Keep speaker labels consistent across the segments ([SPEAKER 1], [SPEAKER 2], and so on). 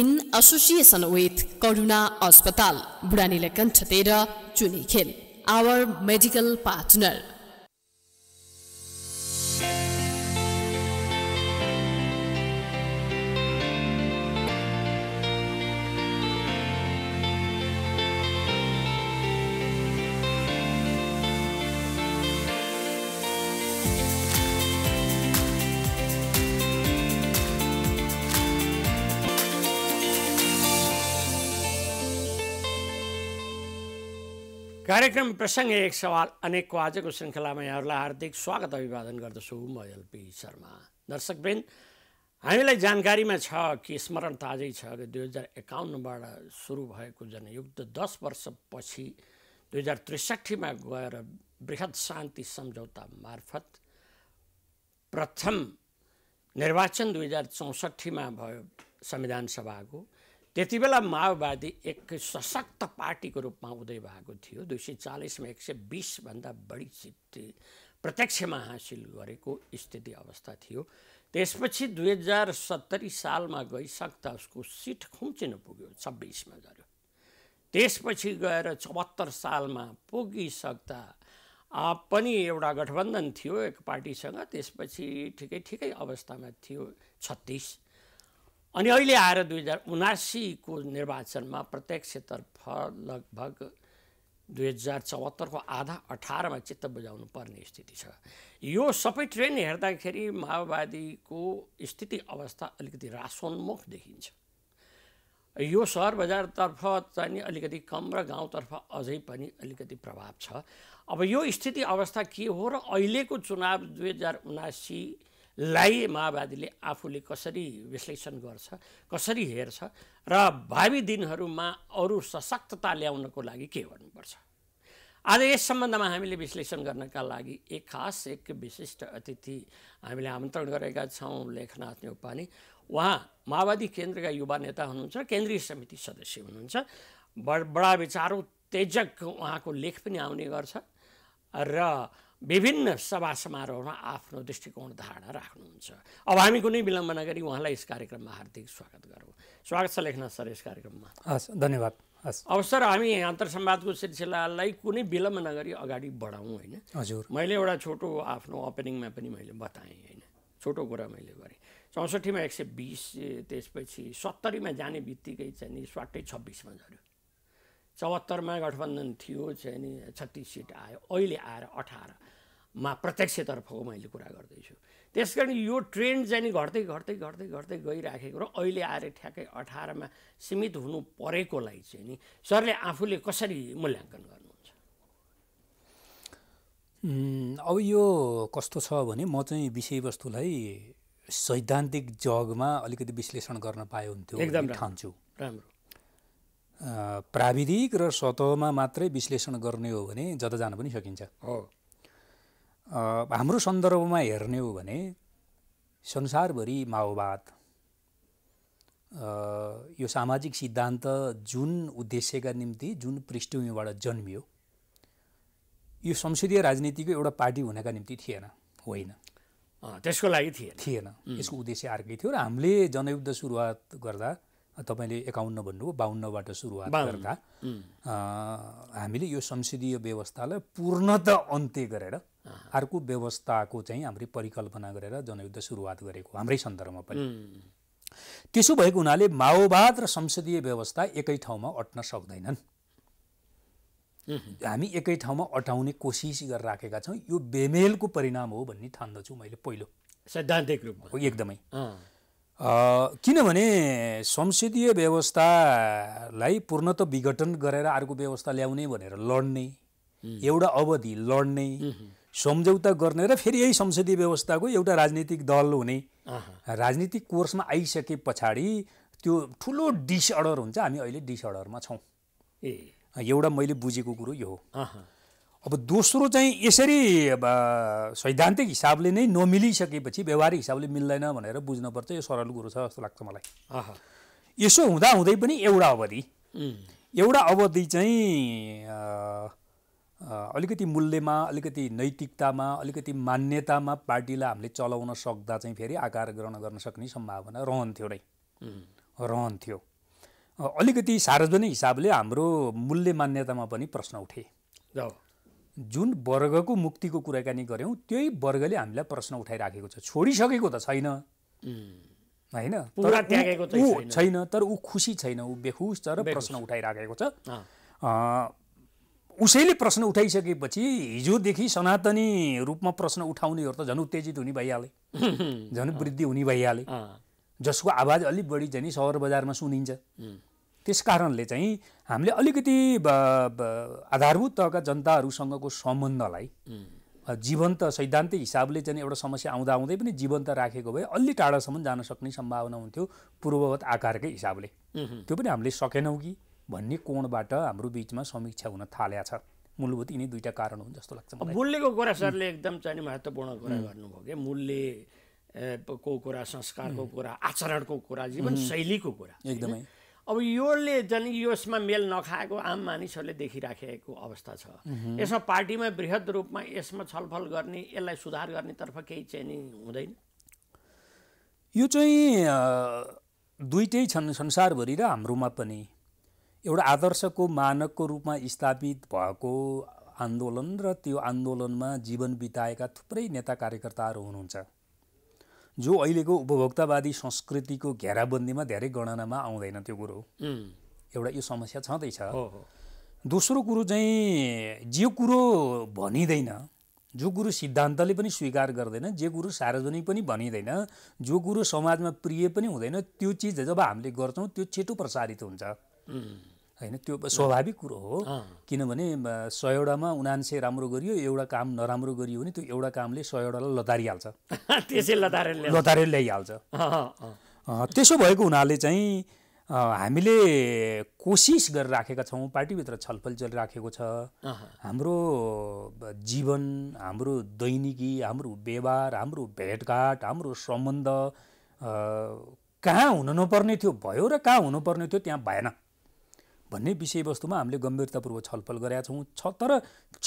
[SPEAKER 1] in association with करुणा अस्पताल बुढानीले कण्ठ चुनी
[SPEAKER 2] खेल आवर मेडिकल पार्टनर
[SPEAKER 1] कार्यक्रम प्रसङ्ग एक सवाल अनेकको आजको श्रृङ्खलामा यहाँहरूलाई हार्दिक स्वागत अभिवादन गर्दछु म एलपी शर्मा दर्शकवृन्द हामीलाई जानकारीमा छ कि स्मरण ताजै छ कि दुई हजार एकाउन्नबाट सुरु भएको जनयुद्ध दस वर्षपछि दुई हजार त्रिसठीमा गएर वृहत शान्ति सम्झौता मार्फत प्रथम निर्वाचन दुई हजार चौसठीमा भयो संविधान सभाको त्यति बेला माओवादी एक सशक्त पार्टीको रूपमा उदय भएको थियो दुई सय चालिसमा एक सय बिसभन्दा बढी सिट प्रत्यक्षमा हासिल गरेको स्थिति अवस्था थियो त्यसपछि दुई हजार सत्तरी सालमा गइसक्दा उसको सिट खुम्चिन पुग्यो छब्बिसमा गऱ्यो त्यसपछि गएर चौहत्तर सालमा पुगिसक्दा पनि एउटा गठबन्धन थियो एक पार्टीसँग त्यसपछि ठिकै ठिकै अवस्थामा थियो छत्तिस अनि अहिले आएर दुई हजार उनासीको निर्वाचनमा प्रत्यक्षतर्फ लगभग दुई हजार चौहत्तरको आधा अठारमा चित्त बुझाउनु पर्ने स्थिति छ यो सबै ट्रेन हेर्दाखेरि माओवादीको स्थिति अवस्था अलिकति रासोन्मुख देखिन्छ यो सहर बजारतर्फ चाहिँ अलिकति कम र गाउँतर्फ अझै पनि अलिकति प्रभाव छ अब यो स्थिति अवस्था के हो र अहिलेको चुनाव दुई हजार उनासी लाई माओवादीले आफूले कसरी विश्लेषण गर्छ कसरी हेर्छ र भावी दिनहरूमा अरू सशक्तता ल्याउनको लागि के गर्नुपर्छ आज यस सम्बन्धमा हामीले विश्लेषण गर्नका लागि एक खास एक विशिष्ट अतिथि हामीले आमन्त्रण गरेका छौँ लेखनाथ नेउपाने उहाँ माओवादी केन्द्रका युवा नेता हुनुहुन्छ केन्द्रीय समिति सदस्य हुनुहुन्छ बड बडा विचार तेजक उहाँको लेख पनि आउने गर्छ र विभिन्न सभा समारोहमा आफ्नो दृष्टिकोण धारणा राख्नुहुन्छ अब हामी कुनै विलम्ब नगरी उहाँलाई यस कार्यक्रममा हार्दिक स्वागत गरौँ स्वागत छ लेखनाथ सर यस कार्यक्रममा
[SPEAKER 2] हस् धन्यवाद हस्
[SPEAKER 1] अब सर हामी अन्तर्सम्वादको सिलसिलालाई कुनै विलम्ब नगरी अगाडि बढाउँ होइन हजुर मैले एउटा छोटो आफ्नो ओपनिङमा पनि मैले बताएँ होइन छोटो कुरा मैले गरेँ चौसठीमा एक सय बिस त्यसपछि सत्तरीमा जाने बित्तिकै चाहिँ नि स्वाटै छब्बिसमा झऱ्यो चौहत्तरमा गठबन्धन थियो चाहिँ नि छत्तिस सिट आयो अहिले आएर अठारमा प्रत्यक्षतर्फको मैले कुरा गर्दैछु त्यस कारण यो ट्रेन्ड चाहिँ नि घट्दै घट्दै घट्दै घट्दै गइराखेको र अहिले आएर ठ्याक्कै अठारमा सीमित हुनु परेकोलाई चाहिँ नि सरले आफूले कसरी मूल्याङ्कन गर्नुहुन्छ
[SPEAKER 2] अब यो कस्तो छ भने म चाहिँ विषयवस्तुलाई सैद्धान्तिक जगमा अलिकति विश्लेषण गर्न पाए हुन्थ्यो एकदम ठान्छु राम्रो प्राविधिक र सतहमा मात्रै विश्लेषण गर्ने हो भने जता जान पनि सकिन्छ हो हाम्रो सन्दर्भमा हेर्ने हो भने संसारभरि माओवाद यो सामाजिक सिद्धान्त जुन उद्देश्यका निम्ति जुन पृष्ठभूमिबाट जन्मियो यो संसदीय राजनीतिको एउटा पार्टी हुनका निम्ति थिएन होइन त्यसको लागि थिएन थिएन यसको उद्देश्य अर्कै थियो र हामीले जनयुद्ध सुरुवात गर्दा तपाईँले एकाउन्न भन्नुभयो बाहुन्नबाट सुरुवात गर्दा हामीले यो संसदीय व्यवस्थालाई पूर्णत अन्त्य गरेर अर्को व्यवस्थाको चाहिँ हाम्रो परिकल्पना गरेर जनयुद्ध सुरुवात गरेको हाम्रै सन्दर्भमा पनि त्यसो भएको हुनाले माओवाद र संसदीय व्यवस्था एकै ठाउँमा अट्न सक्दैनन् हामी एकै ठाउँमा अटाउने कोसिस गरेर राखेका छौँ यो बेमेलको परिणाम हो भन्ने ठान्दछु मैले पहिलो सैद्धान्तिक रूपमा एकदमै किनभने संसदीय व्यवस्थालाई पूर्णत विघटन गरेर अर्को व्यवस्था ल्याउने भनेर लड्ने एउटा अवधि लड्ने सम्झौता गर्ने र फेरि यही संसदीय व्यवस्थाको एउटा राजनीतिक दल हुने राजनीतिक कोर्समा आइसके पछाडि त्यो ठुलो डिसअर्डर हुन्छ हामी अहिले डिसअर्डरमा छौँ ए एउटा मैले बुझेको कुरो यो हो अब दोस्रो चाहिँ यसरी सैद्धान्तिक हिसाबले नै नमिलिसकेपछि व्यवहारिक हिसाबले मिल्दैन भनेर बुझ्नुपर्छ यो सरल कुरो छ जस्तो लाग्छ मलाई यसो हुँदाहुँदै पनि एउटा अवधि एउटा अवधि चाहिँ अलिकति मूल्यमा अलिकति नैतिकतामा अलिकति मान्यतामा पार्टीलाई हामीले चलाउन सक्दा चाहिँ फेरि आकार ग्रहण गर्न सक्ने सम्भावना रहन्थ्यो नै रहन्थ्यो अलिकति सार्वजनिक हिसाबले हाम्रो मूल्य मान्यतामा पनि प्रश्न उठे जुन वर्गको मुक्तिको कुराकानी गऱ्यौँ त्यही वर्गले हामीलाई प्रश्न उठाइराखेको छ छोडिसकेको त छैन होइन छैन तर ऊ खुसी छैन ऊ बेखुस र प्रश्न उठाइराखेको छ उसैले प्रश्न उठाइसकेपछि हिजोदेखि सनातनी रूपमा प्रश्न उठाउनेहरू त झन् उत्तेजित हुने भइहाले झन् वृद्धि हुने भइहाले जसको आवाज अलिक बढी झन् सहर बजारमा सुनिन्छ त्यस कारणले चाहिँ हामीले अलिकति आधारभूत तहका जनताहरूसँगको सम्बन्धलाई जीवन्त सैद्धान्तिक हिसाबले चाहिँ एउटा समस्या आउँदा आउँदै पनि जीवन्त राखेको भए अलि टाढासम्म जान सक्ने सम्भावना हुन्थ्यो पूर्ववत आकारकै हिसाबले त्यो पनि हामीले सकेनौँ कि भन्ने कोणबाट हाम्रो बिचमा समीक्षा हुन थालेको छ मूलभूत यिनै दुईवटा कारण हुन् जस्तो लाग्छ
[SPEAKER 1] मूल्यको कुरा सरले एकदम चाहिँ महत्त्वपूर्ण कुरा गर्नुभयो कि मूल्य को कुरा संस्कारको कुरा आचरणको कुरा जीवनशैलीको कुरा एकदमै अब योले झन् यसमा मेल नखाएको आम मानिसहरूले देखिराखेको अवस्था छ यसमा पार्टीमा वृहत रूपमा यसमा छलफल गर्ने यसलाई सुधार गर्नेतर्फ केही चाहिँ
[SPEAKER 2] हुँदैन यो चाहिँ दुइटै छन् संसारभरि र हाम्रोमा पनि एउटा आदर्शको मानकको रूपमा स्थापित भएको आन्दोलन र त्यो आन्दोलनमा जीवन बिताएका थुप्रै नेता कार्यकर्ताहरू हुनुहुन्छ जो अहिलेको उपभोक्तावादी संस्कृतिको घेराबन्दीमा धेरै गणनामा आउँदैन त्यो कुरो एउटा यो समस्या छँदैछ दोस्रो कुरो चाहिँ जे कुरो भनिँदैन जो कुरो सिद्धान्तले पनि स्वीकार गर्दैन जे कुरो सार्वजनिक पनि भनिँदैन जो कुरो समाजमा प्रिय पनि हुँदैन त्यो चिज जब हामीले गर्छौँ त्यो छिटो प्रसारित हुन्छ होइन त्यो स्वाभाविक कुरो हो किनभने सयवटामा उनान्से राम्रो गरियो एउटा काम नराम्रो गरियो भने त्यो एउटा कामले सयवटालाई लतारिहाल्छ
[SPEAKER 1] त्यसै लतारे लतारे ल्याइहाल्छ
[SPEAKER 2] त्यसो भएको हुनाले चाहिँ हामीले कोसिस गरिराखेका राखेका छौँ पार्टीभित्र छलफल चलिराखेको छ हाम्रो जीवन हाम्रो दैनिकी हाम्रो व्यवहार हाम्रो भेटघाट हाम्रो सम्बन्ध कहाँ हुन नपर्ने थियो भयो र कहाँ हुनुपर्ने थियो त्यहाँ भएन भन्ने विषयवस्तुमा हामीले गम्भीरतापूर्वक छलफल गरेका छौँ छ तर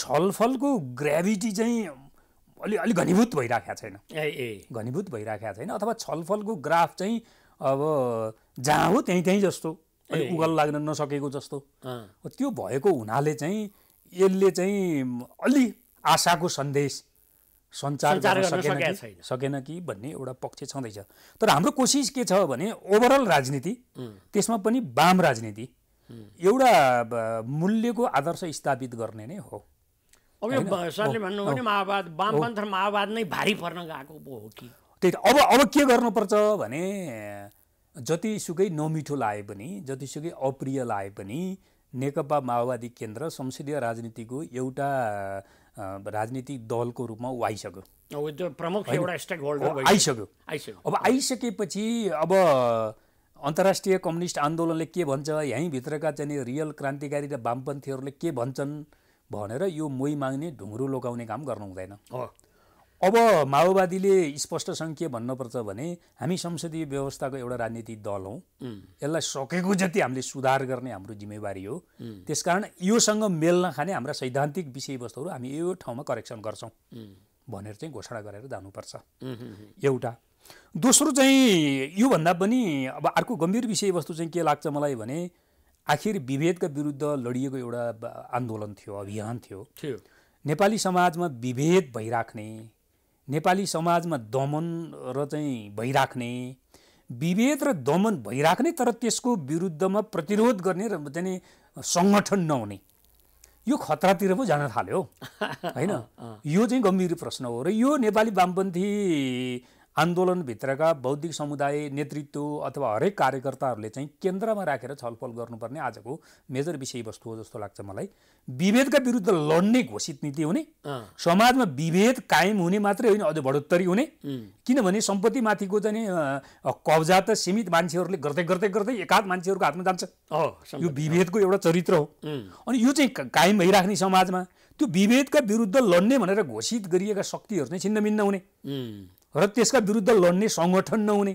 [SPEAKER 2] छलफलको ग्राभिटी चाहिँ अलि अलिक घनीभूत भइराखेको छैन ए ए घनीभूत भइराखेको छैन अथवा छलफलको ग्राफ चाहिँ अब जहाँ हो त्यहीँ त्यहीँ जस्तो अलिक उगल लाग्न नसकेको जस्तो त्यो भएको हुनाले चाहिँ यसले चाहिँ अलि आशाको सन्देश सञ्चार गर्न सकेन सकेन कि भन्ने एउटा पक्ष छँदैछ तर हाम्रो कोसिस के छ भने ओभरअल राजनीति त्यसमा पनि वाम राजनीति एउटा मूल्यको आदर्श स्थापित गर्ने नै हो अब यो सरले भन्नु भने माओवाद
[SPEAKER 1] वामपन्थ माओवाद नै भारी पर्न गएको पो हो
[SPEAKER 2] कि त्यही त अब अब के गर्नुपर्छ भने जतिसुकै नमिठो लाए पनि जतिसुकै अप्रिय लाए पनि नेकपा माओवादी केन्द्र संसदीय राजनीतिको एउटा राजनीतिक दलको रूपमा ऊ आइसक्यो
[SPEAKER 1] प्रमुख एउटा स्टेक होल्डर आइसक्यो
[SPEAKER 2] अब आइसकेपछि अब अन्तर्राष्ट्रिय कम्युनिस्ट आन्दोलनले के भन्छ यहीँभित्रका चाहिँ रियल क्रान्तिकारी र वामपन्थीहरूले के भन्छन् भनेर यो मोही माग्ने ढुङ्ग्रो लोकाउने काम गर्नु हुँदैन अब माओवादीले स्पष्टसँग के भन्नुपर्छ भने हामी संसदीय व्यवस्थाको एउटा राजनीतिक दल हौँ यसलाई सकेको जति हामीले सुधार गर्ने हाम्रो जिम्मेवारी हो त्यसकारण योसँग मेल नखाने हाम्रा सैद्धान्तिक विषयवस्तुहरू हामी यो ठाउँमा करेक्सन गर्छौँ भनेर चाहिँ घोषणा गरेर जानुपर्छ एउटा दोस्रो चाहिँ योभन्दा पनि अब अर्को गम्भीर विषयवस्तु चाहिँ के लाग्छ मलाई भने आखिर विभेदका विरुद्ध लडिएको एउटा आन्दोलन थियो अभियान थियो नेपाली समाजमा विभेद भइराख्ने नेपाली समाजमा दमन र चाहिँ भइराख्ने विभेद र दमन भइराख्ने तर त्यसको विरुद्धमा प्रतिरोध गर्ने र चाहिँ सङ्गठन नहुने यो खतरातिर पो जान थाल्यो होइन यो चाहिँ गम्भीर प्रश्न हो र यो नेपाली वामपन्थी आन्दोलनभित्रका बौद्धिक समुदाय नेतृत्व अथवा हरेक कार्यकर्ताहरूले चाहिँ केन्द्रमा राखेर छलफल गर्नुपर्ने आजको मेजर विषयवस्तु हो जस्तो लाग्छ मलाई विभेदका विरुद्ध लड्ने घोषित नीति हुने समाजमा विभेद कायम हुने मात्रै होइन अझ बढोत्तरी हुने किनभने सम्पत्तिमाथिको चाहिँ कब्जा त सीमित मान्छेहरूले गर्दै गर्दै गर्दै एकाध मान्छेहरूको हातमा जान्छ यो विभेदको एउटा चरित्र हो अनि यो चाहिँ कायम भइराख्ने समाजमा त्यो विभेदका विरुद्ध लड्ने भनेर घोषित गरिएका शक्तिहरू चाहिँ छिन्नभिन्न हुने र त्यसका विरुद्ध लड्ने सङ्गठन नहुने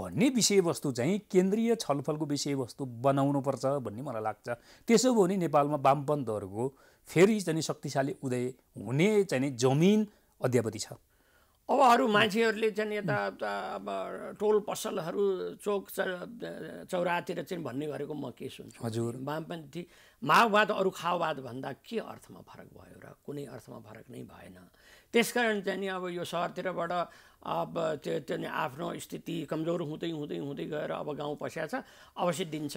[SPEAKER 2] भन्ने विषयवस्तु चाहिँ केन्द्रीय छलफलको विषयवस्तु बनाउनुपर्छ भन्ने मलाई लाग्छ त्यसो भयो भने नेपालमा वामपन्थहरूको फेरि चाहिँ शक्तिशाली उदय हुने चाहिँ जमिन अध्यापति छ अब अरू
[SPEAKER 1] मान्छेहरूले चाहिँ यता अब टोल पसलहरू चोक चौरातिर चाहिँ भन्ने गरेको म के सुन्छु हजुर वामपन्थी माओवाद अरू खाओवाद भन्दा के अर्थमा फरक भयो र कुनै अर्थमा फरक नै भएन त्यसकारण चाहिँ नि अब यो सहरतिरबाट अब त्यो त्यो आफ्नो स्थिति कमजोर हुँदै हुँदै हुँदै गएर अब गाउँ पस्या छ अवश्य दिन्छ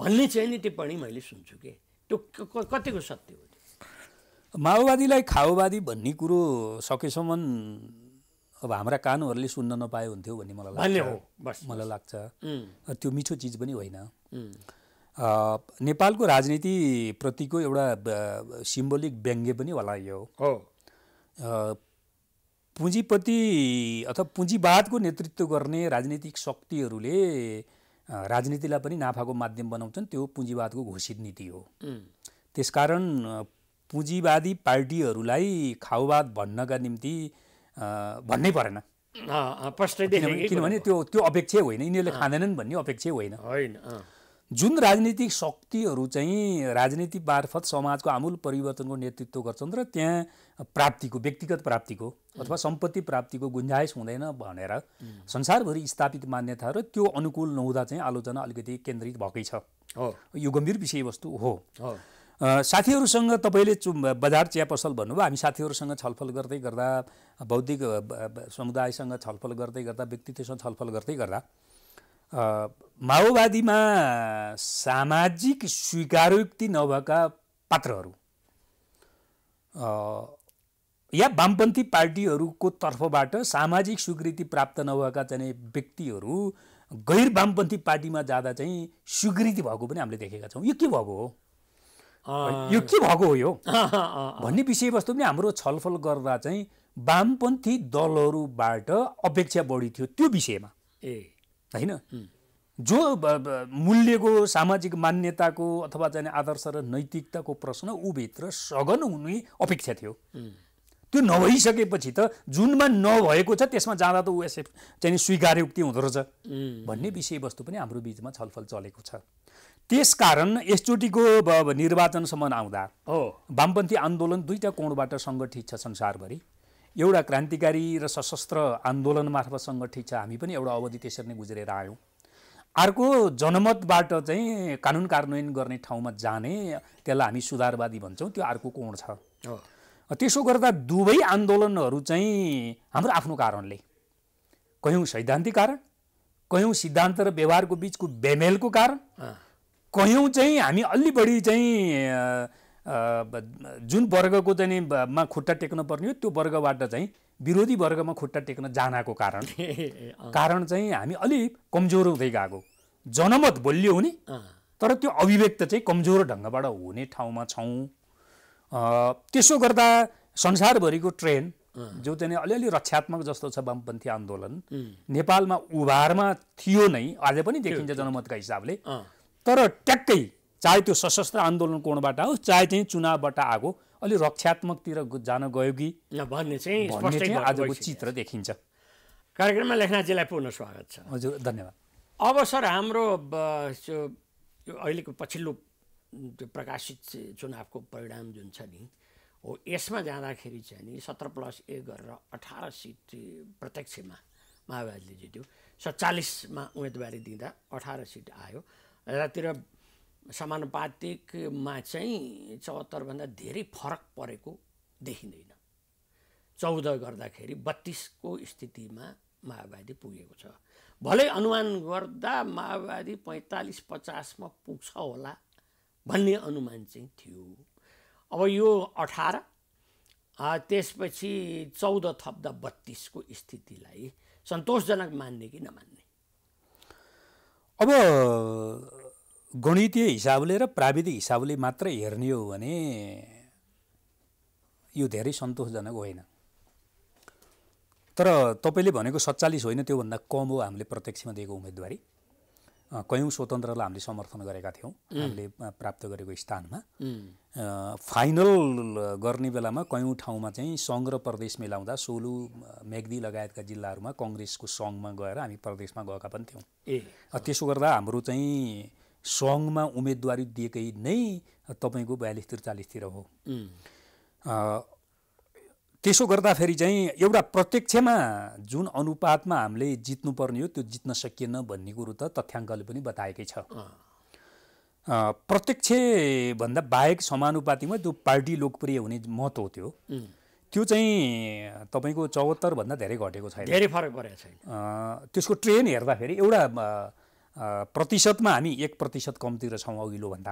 [SPEAKER 1] भन्ने चाहिँ नि टिप्पणी मैले सुन्छु कि त्यो कतिको सत्य
[SPEAKER 2] हो माओवादीलाई खाओवादी भन्ने कुरो सकेसम्म अब हाम्रा कानुहरूले सुन्न नपाए हुन्थ्यो भन्ने मलाई लाग्छ मलाई लाग्छ त्यो मिठो चिज पनि होइन नेपालको राजनीतिप्रतिको एउटा सिम्बोलिक व्यङ्ग्य पनि होला यो हो पुँजीपति अथवा पुँजीवादको नेतृत्व गर्ने राजनीतिक शक्तिहरूले राजनीतिलाई पनि नाफाको माध्यम बनाउँछन् त्यो पुँजीवादको घोषित नीति हो त्यसकारण पुँजीवादी पार्टीहरूलाई खाउवाद भन्नका निम्ति भन्नै परेन किनभने त्यो त्यो अपेक्षै होइन यिनीहरूले खाँदैनन् भन्ने अपेक्षै होइन होइन जुन राजनीतिक शक्तिहरू चाहिँ राजनीति मार्फत समाजको आमूल परिवर्तनको नेतृत्व गर्छन् र त्यहाँ प्राप्तिको व्यक्तिगत प्राप्तिको अथवा सम्पत्ति प्राप्तिको गुन्जाइस हुँदैन भनेर संसारभरि स्थापित मान्यता र त्यो अनुकूल नहुँदा चाहिँ आलोचना अलिकति केन्द्रित भएकै छ यो गम्भीर विषयवस्तु हो साथीहरूसँग तपाईँले चु बजार चिया पसल भन्नुभयो हामी साथीहरूसँग छलफल गर्दै गर्दा बौद्धिक समुदायसँग छलफल गर्दै गर्दा व्यक्तित्वसँग छलफल गर्दै गर्दा माओवादीमा सामाजिक स्वीकारोक्ति नभएका पात्रहरू या वामपन्थी पार्टीहरूको तर्फबाट सामाजिक स्वीकृति प्राप्त नभएका चाहिँ व्यक्तिहरू गैर वामपन्थी पार्टीमा जाँदा चाहिँ स्वीकृति भएको पनि हामीले देखेका छौँ यो के भएको हो यो के भएको हो यो भन्ने विषयवस्तु पनि हाम्रो छलफल गर्दा चाहिँ वामपन्थी दलहरूबाट अपेक्षा बढी थियो त्यो विषयमा ए होइन जो मूल्यको सामाजिक मान्यताको अथवा चाहिँ आदर्श र नैतिकताको प्रश्न ऊभित्र सघन हुने अपेक्षा थियो त्यो नभइसकेपछि त जुनमा नभएको छ त्यसमा जाँदा त ऊ चाहिँ स्वीकार्योक्ति हुँदो रहेछ भन्ने विषयवस्तु पनि हाम्रो बिचमा छलफल चलेको छ त्यस कारण यसचोटिको निर्वाचनसम्म आउँदा हो वामपन्थी आन्दोलन दुईवटा कोणबाट सङ्गठित छ संसारभरि एउटा क्रान्तिकारी र सशस्त्र आन्दोलन मार्फत सङ्गठित छ हामी पनि एउटा अवधि त्यसरी नै गुज्रेर आयौँ अर्को जनमतबाट चाहिँ कानुन कार्यान्वयन गर्ने ठाउँमा जाने त्यसलाई हामी सुधारवादी भन्छौँ त्यो अर्को कोण छ त्यसो गर्दा दुवै आन्दोलनहरू चाहिँ हाम्रो आफ्नो कारणले कयौँ सैद्धान्तिक कारण कयौँ सिद्धान्त र व्यवहारको बिचको बेमेलको कारण कयौँ चाहिँ हामी अलि बढी चाहिँ जुन वर्गको चाहिँ मा खुट्टा टेक्न पर्ने हो त्यो वर्गबाट चाहिँ विरोधी वर्गमा खुट्टा टेक्न जानको कारण कारण चाहिँ हामी अलि कमजोर हुँदै गएको जनमत बलियो हुने तर त्यो अभिव्यक्त चाहिँ कमजोर ढङ्गबाट हुने ठाउँमा छौँ त्यसो गर्दा संसारभरिको ट्रेन जो चाहिँ अलिअलि रक्षात्मक जस्तो छ वामपन्थी आन्दोलन नेपालमा उभारमा थियो नै अझै पनि देखिन्छ जनमतका हिसाबले तर ट्याक्कै चाहे त्यो सशस्त्र आन्दोलन कोणबाट होस् चाहे चाहिँ चुनावबाट आगो अलि रक्षात्मकतिर जान गयो कि भन्ने चाहिँ आजको चित्र देखिन्छ कार्यक्रममा लेखनाथजीलाई पूर्ण स्वागत छ हजुर धन्यवाद अब सर हाम्रो
[SPEAKER 1] अहिलेको पछिल्लो प्रकाशित चुनावको परिणाम जुन छ नि हो यसमा जाँदाखेरि चाहिँ नि सत्र प्लस एक गरेर अठार सिट प्रत्यक्षमा माओवादीले जित्यो सत्तालिसमा उम्मेदवारी दिँदा अठार सिट आयो र समानुपातिकमा चाहिँ चौहत्तरभन्दा धेरै फरक परेको देखिँदैन चौध गर्दाखेरि बत्तिसको स्थितिमा माओवादी पुगेको छ भलै अनुमान गर्दा माओवादी पैँतालिस पचासमा पुग्छ होला भन्ने अनुमान चाहिँ थियो अब यो अठार त्यसपछि चौध थप्दा बत्तिसको स्थितिलाई सन्तोषजनक मान्ने कि नमान्ने
[SPEAKER 2] अब गणितीय हिसाबले र प्राविधिक हिसाबले मात्र हेर्ने हो भने यो धेरै सन्तोषजनक होइन तर तपाईँले भनेको सत्तालिस होइन त्योभन्दा कम हो हामीले प्रत्यक्षमा दिएको उम्मेदवारी कयौँ स्वतन्त्रलाई हामीले समर्थन गरेका थियौँ हामीले प्राप्त गरेको स्थानमा फाइनल गर्ने बेलामा कयौँ ठाउँमा चाहिँ सङ्घ र प्रदेश मिलाउँदा सोलु मेग्दी लगायतका जिल्लाहरूमा कङ्ग्रेसको सङ्घमा गएर हामी प्रदेशमा गएका पनि थियौँ ए त्यसो गर्दा हाम्रो चाहिँ सङ्घमा उम्मेदवारी दिएकै नै तपाईँको बयालिस त्रिचालिसतिर हो त्यसो गर्दाखेरि चाहिँ एउटा प्रत्यक्षमा जुन अनुपातमा हामीले जित्नुपर्ने हो त्यो जित्न सकिएन भन्ने कुरो त तथ्याङ्कले पनि बताएकै छ प्रत्यक्षभन्दा बाहेक समानुपातिमा त्यो पार्टी लोकप्रिय हुने महत्त्व थियो त्यो चाहिँ तपाईँको चौहत्तरभन्दा धेरै घटेको छैन धेरै फरक परेको छैन त्यसको ट्रेन हेर्दाखेरि एउटा प्रतिशतमा हामी एक प्रतिशत कम्तिर छौँ अघिल्लोभन्दा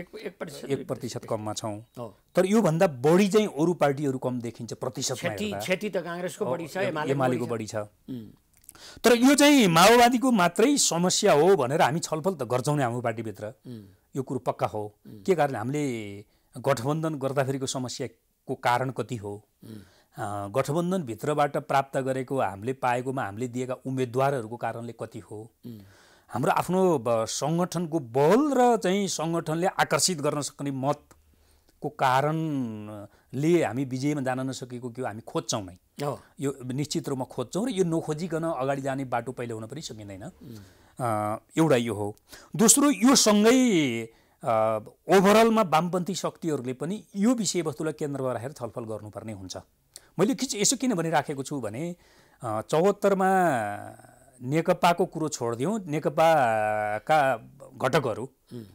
[SPEAKER 2] एक प्रतिशत कममा छौँ तर योभन्दा बढी चाहिँ अरू पार्टीहरू कम देखिन्छ प्रतिशत एमालेको बढी छ तर यो चाहिँ माओवादीको मात्रै समस्या हो भनेर हामी छलफल त गर्छौँ नै हाम्रो पार्टीभित्र यो कुरो पक्का हो के कारण हामीले गठबन्धन गर्दाखेरिको समस्याको कारण कति हो गठबन्धनभित्रबाट प्राप्त गरेको हामीले पाएकोमा हामीले दिएका उम्मेदवारहरूको कारणले कति हो हाम्रो आफ्नो सङ्गठनको बल र चाहिँ सङ्गठनले आकर्षित गर्न सक्ने मतको कारणले हामी विजयमा जान नसकेको के हामी खोज्छौँ नै यो निश्चित रूपमा खोज्छौँ र यो नखोजिकन अगाडि जाने बाटो पहिले हुन पनि सकिँदैन एउटा यो हो दोस्रो यो सँगै ओभरअलमा वामपन्थी शक्तिहरूले पनि यो विषयवस्तुलाई केन्द्रमा राखेर छलफल गर्नुपर्ने हुन्छ मैले किच यसो किन भनिराखेको छु भने चौहत्तरमा नेकपाको कुरो छोडिदिउँ नेकपाका घटकहरू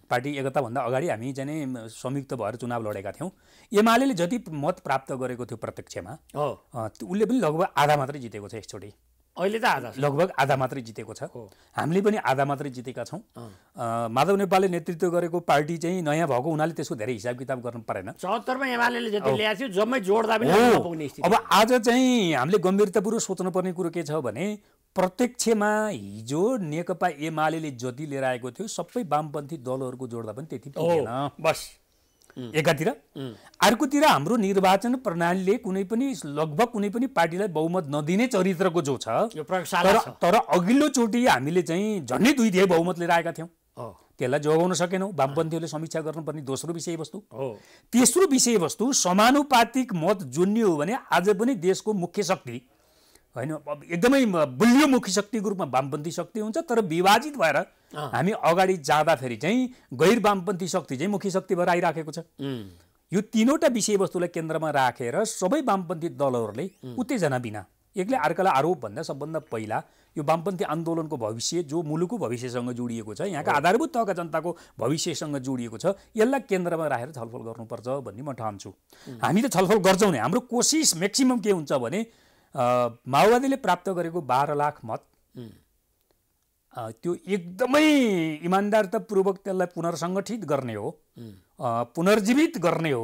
[SPEAKER 2] पार्टी एकताभन्दा अगाडि हामी जाने संयुक्त भएर चुनाव लडेका थियौँ एमाले जति मत प्राप्त गरेको थियो प्रत्यक्षमा उसले पनि लगभग आधा मात्रै जितेको छ एकचोटि अहिले त आधा लगभग आधा मात्रै जितेको छ हामीले पनि आधा मात्रै जितेका छौँ माधव नेपालले नेतृत्व गरेको पार्टी चाहिँ नयाँ भएको हुनाले त्यसको धेरै हिसाब किताब गर्नु परेन चौहत्तरमा
[SPEAKER 1] एमाले जति ल्याएको जम्मै जोड्दा पनि अब
[SPEAKER 2] आज चाहिँ हामीले गम्भीरतापूर्वक सोच्नुपर्ने कुरो के छ भने प्रत्यक्षमा हिजो नेकपा एमाले जति लिएर आएको थियो सबै वामपन्थी दलहरूको जोड्दा पनि त्यति पुगेन बस एकातिर अर्कोतिर हाम्रो निर्वाचन प्रणालीले कुनै पनि लगभग कुनै पनि पार्टीलाई बहुमत नदिने चरित्रको जो छ तर तर अघिल्लोचोटि हामीले चाहिँ झन्डै दुई धेरै बहुमत लिएर आएका थियौँ त्यसलाई जोगाउन सकेनौँ वामपन्थीहरूले समीक्षा गर्नुपर्ने दोस्रो विषयवस्तु तेस्रो विषयवस्तु समानुपातिक मत जुन्ने हो भने आज पनि देशको मुख्य शक्ति होइन अब एकदमै बलियो मुखी शक्तिको रूपमा वामपन्थी शक्ति हुन्छ तर विभाजित भएर हामी अगाडि जाँदाखेरि चाहिँ गैर वामपन्थी शक्ति चाहिँ मुख्य शक्ति भएर आइराखेको छ यो तिनवटा विषयवस्तुलाई केन्द्रमा राखेर रा, सबै वामपन्थी दलहरूले उत्तेजना बिना एक्लै अर्कालाई आरोप भन्दा सबभन्दा पहिला यो वामपन्थी आन्दोलनको भविष्य जो मुलुकको भविष्यसँग जोडिएको छ यहाँका आधारभूत तहका जनताको भविष्यसँग जोडिएको छ यसलाई केन्द्रमा राखेर छलफल गर्नुपर्छ भन्ने म ठान्छु हामी त छलफल गर्छौँ नै हाम्रो कोसिस म्याक्सिमम् के हुन्छ भने माओवादीले प्राप्त गरेको बाह्र लाख मत त्यो एकदमै इमान्दारतापूर्वक त्यसलाई पुनर्सङ्गठित गर्ने हो पुनर्जीवित गर्ने हो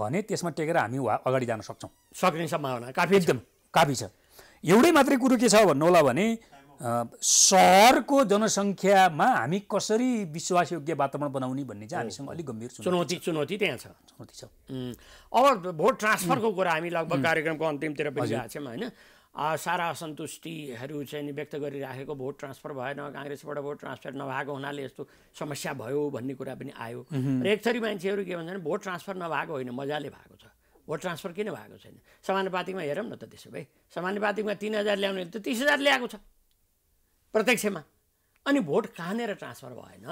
[SPEAKER 2] भने त्यसमा टेकेर हामी वा अगाडि जान सक्छौँ सक्ने सम्भावना काफी एकदम काफी छ एउटै मात्रै कुरो के छ भन्नु होला भने सहरको जनसङ्ख्यामा हामी कसरी विश्वासयोग्य वातावरण बनाउने भन्ने चाहिँ हामीसँग अलिक गम्भीर चुनौती चुनौती त्यहाँ छ चुनौती छ
[SPEAKER 1] अब भोट ट्रान्सफरको कुरा हामी लगभग कार्यक्रमको अन्तिमतिर पनि छौँ होइन सारा असन्तुष्टिहरू चाहिँ व्यक्त गरिराखेको भोट ट्रान्सफर भएन काङ्ग्रेसबाट भोट ट्रान्सफर नभएको हुनाले यस्तो समस्या भयो भन्ने कुरा पनि आयो र एक थरी मान्छेहरू के भन्छ भने भोट ट्रान्सफर नभएको होइन मजाले भएको छ भोट ट्रान्सफर किन भएको छैन समानुपातिकमा हेरौँ न त त्यसो भए समानुपातिकमा तिन हजार ल्याउने त तिस हजार ल्याएको छ प्रत्यक्षमा अनि भोट कहाँनिर ट्रान्सफर भएन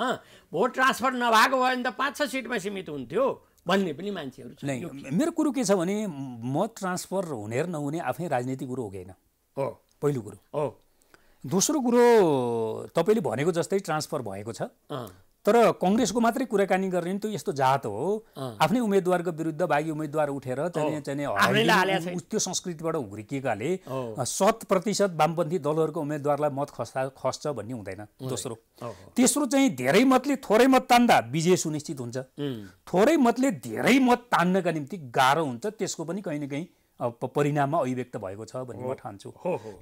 [SPEAKER 1] भोट ट्रान्सफर नभएको भयो भने त पाँच छ सिटमा सीमित हुन्थ्यो भन्ने पनि मान्छेहरू छन्
[SPEAKER 2] मेरो कुरो के छ भने मत ट्रान्सफर हुने र नहुने आफै राजनीतिक कुरो हो कि हो पहिलो कुरो हो दोस्रो कुरो तपाईँले भनेको जस्तै ट्रान्सफर भएको छ तर कङ्ग्रेसको मात्रै कुराकानी गर्ने त्यो यस्तो जात हो आफ्नै उम्मेद्वारको विरुद्ध बाघी उम्मेद्वार उठेर चाहिँ चाहिँ त्यो संस्कृतिबाट हुर्किएकाले शत प्रतिशत वामपन्थी दलहरूको उम्मेद्वारलाई मत खस्दा खस्छ भन्ने हुँदैन दोस्रो तेस्रो चाहिँ धेरै मतले थोरै मत तान्दा विजय सुनिश्चित हुन्छ थोरै मतले धेरै मत तान्नका निम्ति गाह्रो हुन्छ त्यसको पनि कहीँ न कहीँ परिणाममा अभिव्यक्त भएको छ भन्ने म ठान्छु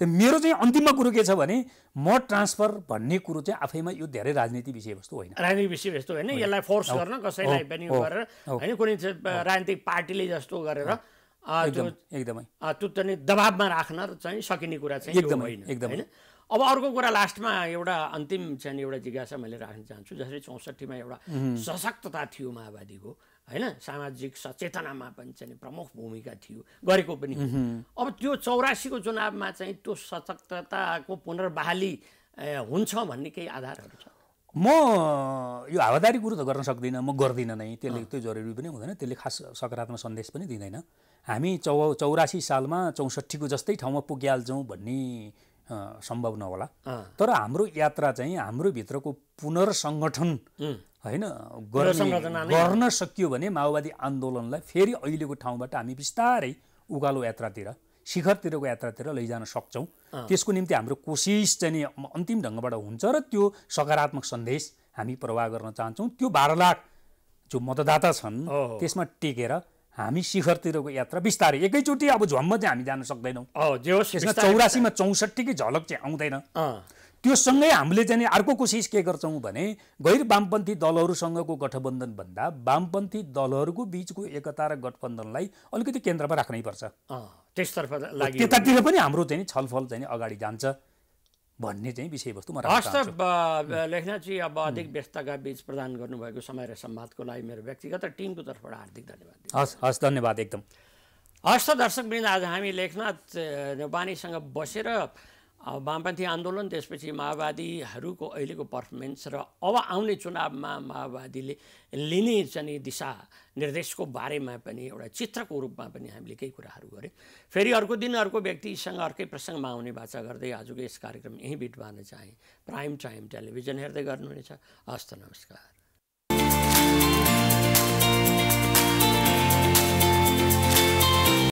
[SPEAKER 2] त्यो मेरो चाहिँ अन्तिममा कुरो के छ भने म ट्रान्सफर भन्ने कुरो चाहिँ आफैमा यो धेरै राजनीति विषयवस्तु होइन
[SPEAKER 1] राजनीतिक विषयवस्तु होइन यसलाई फोर्स गर्न कसैलाई पनि गरेर होइन कुनै राजनीतिक पार्टीले जस्तो गरेर एकदमै त्यो चाहिँ दबाबमा राख्न चाहिँ सकिने कुरा चाहिँ एकदमै एकदमै अब अर्को कुरा लास्टमा एउटा अन्तिम चाहिँ एउटा जिज्ञासा मैले राख्न चाहन्छु जसरी चौसठीमा एउटा सशक्तता थियो माओवादीको होइन सामाजिक सचेतनामा पनि चाहिँ प्रमुख भूमिका थियो गरेको पनि अब त्यो चौरासीको चुनावमा चाहिँ त्यो सशक्तताको पुनर्बहाली हुन्छ भन्ने केही आधारहरू छ
[SPEAKER 2] म यो हावादारी कुरो त गर्न सक्दिनँ म गर्दिनँ नै त्यसले त्यो जरुरी पनि हुँदैन त्यसले खास सकारात्मक सन्देश पनि दिँदैन हामी चौ चौरासी सालमा चौसठीको जस्तै ठाउँमा पुगिहाल्छौँ भन्ने सम्भव नहोला तर हाम्रो यात्रा चाहिँ हाम्रो भित्रको पुनर्सङ्गठन होइन गर्न सकियो भने माओवादी आन्दोलनलाई फेरि अहिलेको ठाउँबाट हामी बिस्तारै उकालो यात्रातिर शिखरतिरको यात्रातिर लैजान सक्छौँ त्यसको निम्ति हाम्रो कोसिस चाहिँ नि अन्तिम ढङ्गबाट हुन्छ र त्यो सकारात्मक सन्देश हामी प्रवाह गर्न चाहन्छौँ त्यो बाह्र लाख जो मतदाता छन् त्यसमा टेकेर हामी शिखरतिरको यात्रा बिस्तारै एकैचोटि अब झम्म चाहिँ हामी जान सक्दैनौँ चौरासीमा चौसठीकै झलक चाहिँ आउँदैन त्यो सँगै हामीले चाहिँ अर्को कोसिस के गर्छौँ भने गैर वामपन्थी दलहरूसँगको गठबन्धनभन्दा वामपन्थी दलहरूको बिचको एकता र गठबन्धनलाई अलिकति केन्द्रमा राख्नै राख्नैपर्छ त्यसतर्फ त्यतातिर पनि हाम्रो चाहिँ छलफल चाहिँ अगाडि जान्छ भन्ने चाहिँ विषयवस्तु
[SPEAKER 1] लेखनाथजी अब अधिक व्यस्तका बिच प्रदान गर्नुभएको समय र सम्वादको लागि मेरो व्यक्तिगत टिमको तर्फबाट हार्दिक
[SPEAKER 2] धन्यवाद हस् हस् धन्यवाद एकदम
[SPEAKER 1] हस् त दर्शक आज हामी लेखनाथ नेवानीसँग बसेर अब वामपन्थी आन्दोलन त्यसपछि माओवादीहरूको अहिलेको पर्फर्मेन्स र अब आउने चुनावमा माओवादीले लिने चाहिँ दिशा निर्देशको बारेमा पनि एउटा चित्रको रूपमा पनि हामीले केही कुराहरू गऱ्यौँ फेरि अर्को दिन अर्को व्यक्तिसँग अर्कै प्रसङ्गमा आउने बाचा गर्दै आजको यस कार्यक्रम यहीँ बिटबान चाहे प्राइम टाइम टेलिभिजन हेर्दै गर्नुहुनेछ हस्त नमस्कार